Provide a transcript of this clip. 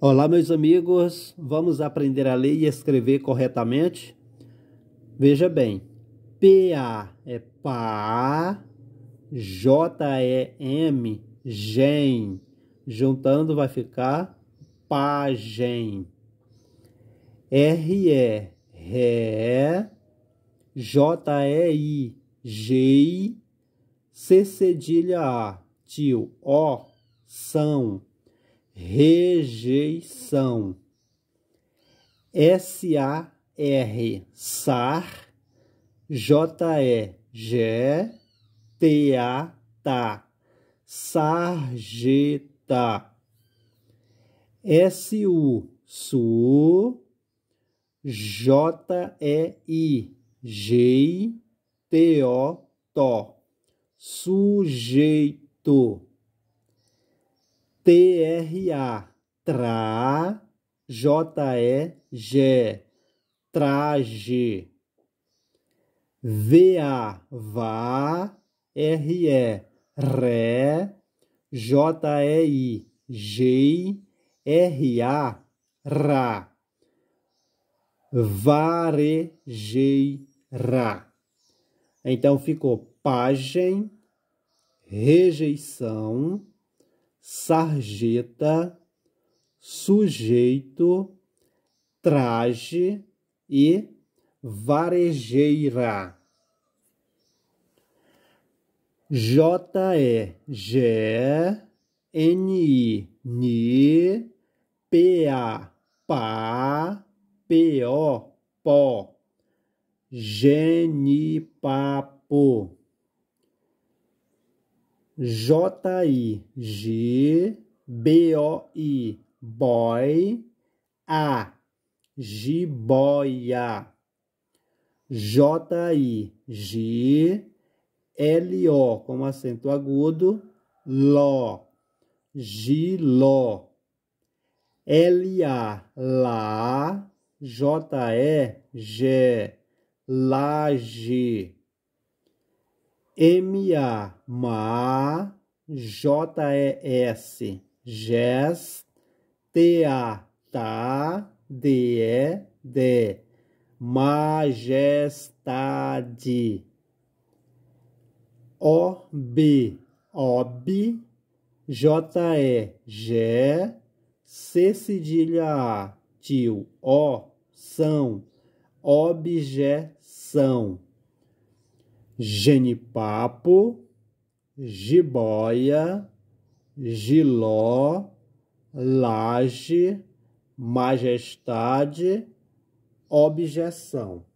Olá, meus amigos, vamos aprender a ler e escrever corretamente? Veja bem, PA é PA, j é m GEM. Juntando vai ficar pagem r é R-E, j é J-E-I, GI, C cedilha A, tio, O, são rejeição. S-A-R, SAR, J-E, G, T-A, tá, sarjeta. S-U, su, J-E-I, G, T-O, to, sujeito. T-R-A, tra, J-E-G, traje. V-A, vá, R-E, ré, J-E-I, gei, R-A, ra. Varejeira. Então ficou pagem, rejeição, sarjeta, sujeito, traje e varejeira. J E G N I N P A PA P O PO Genipapo J-I-G, B-O-I, boy, A, jiboia. J-I-G, L-O, com acento agudo, Ló, giló. L-A, lá, J-E, G, laje. M-A, ma, J-E-S, jes, T-A, ta, D-E, D majestade. O-B, ob, J-E, G C cedilha A, tio, O, são, objeção genipapo, jiboia, giló, laje, majestade, objeção.